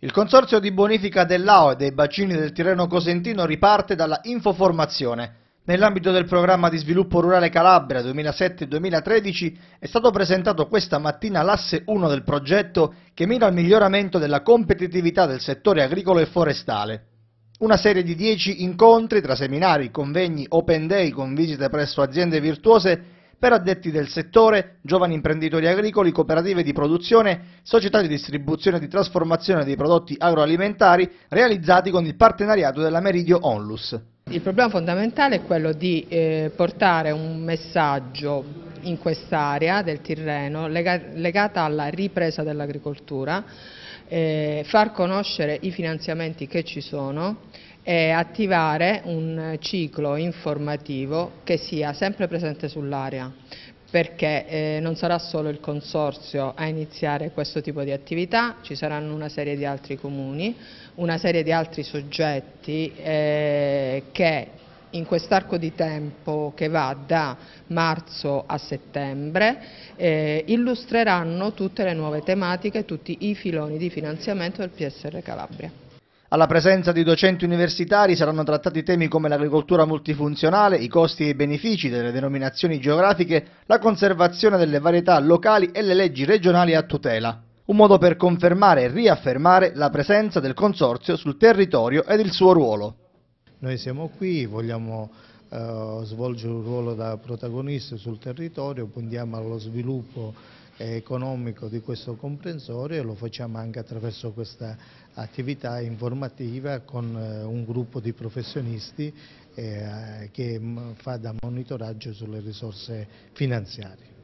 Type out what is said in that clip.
Il Consorzio di bonifica dell'AO e dei bacini del Tirreno Cosentino riparte dalla infoformazione. Nell'ambito del programma di sviluppo rurale Calabria 2007-2013 è stato presentato questa mattina l'asse 1 del progetto che mira al miglioramento della competitività del settore agricolo e forestale. Una serie di 10 incontri tra seminari, convegni, open day con visite presso aziende virtuose per addetti del settore, giovani imprenditori agricoli, cooperative di produzione, società di distribuzione e di trasformazione dei prodotti agroalimentari realizzati con il partenariato della Meridio Onlus. Il problema fondamentale è quello di eh, portare un messaggio in quest'area del Tirreno legata alla ripresa dell'agricoltura, eh, far conoscere i finanziamenti che ci sono e attivare un ciclo informativo che sia sempre presente sull'area perché eh, non sarà solo il consorzio a iniziare questo tipo di attività, ci saranno una serie di altri comuni, una serie di altri soggetti eh, che in quest'arco di tempo che va da marzo a settembre eh, illustreranno tutte le nuove tematiche, tutti i filoni di finanziamento del PSR Calabria. Alla presenza di docenti universitari saranno trattati temi come l'agricoltura multifunzionale, i costi e i benefici delle denominazioni geografiche, la conservazione delle varietà locali e le leggi regionali a tutela. Un modo per confermare e riaffermare la presenza del Consorzio sul territorio ed il suo ruolo. Noi siamo qui, vogliamo eh, svolgere un ruolo da protagonista sul territorio, puntiamo allo sviluppo economico di questo comprensorio e lo facciamo anche attraverso questa attività informativa con eh, un gruppo di professionisti eh, che mm, fa da monitoraggio sulle risorse finanziarie.